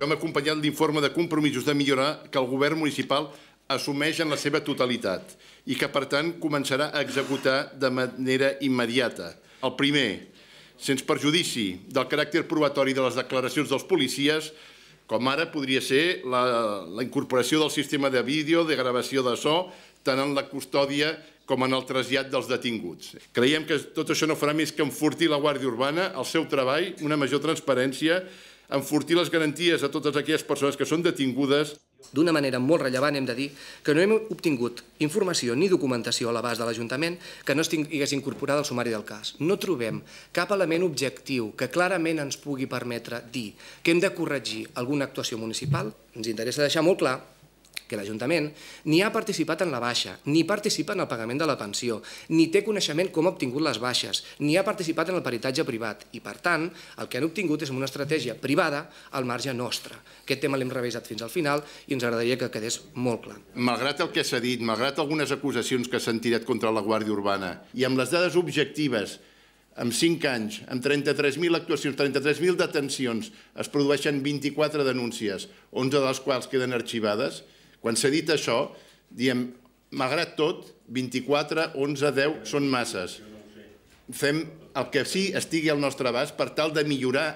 hem acompanyat l'informe de compromisos de millorar que el govern municipal assumeix en la seva totalitat i que, per tant, començarà a executar de manera immediata. El primer, sens perjudici del caràcter probatori de les declaracions dels policies, com ara podria ser la, la incorporació del sistema de vídeo, de gravació de so, tant en la custòdia com en el trasllat dels detinguts. Creiem que tot això no farà més que enfortir la Guàrdia Urbana, el seu treball, una major transparència, enfortir les garanties a totes aquelles persones que són detingudes. D'una manera molt rellevant hem de dir que no hem obtingut informació ni documentació a l'abast de l'Ajuntament que no estigués incorporada al sumari del cas. No trobem cap element objectiu que clarament ens pugui permetre dir que hem de corregir alguna actuació municipal. Ens interessa deixar molt clar que l'Ajuntament ni ha participat en la baixa, ni participa en el pagament de la pensió, ni té coneixement com ha obtingut les baixes, ni ha participat en el peritatge privat i, per tant, el que han obtingut és una estratègia privada al marge nostre. Aquest tema l'hem revisat fins al final i ens agradaria que quedés molt clar. Malgrat el que s'ha dit, malgrat algunes acusacions que s'han tirat contra la Guàrdia Urbana i amb les dades objectives en 5 anys, amb 33.000 actuacions, 33.000 detencions, es produeixen 24 denúncies, 11 de les quals queden arxivades, quan s'ha dit això, diem, malgrat tot, 24, 11, 10 són masses. Fem el que sí estigui al nostre abast per tal de millorar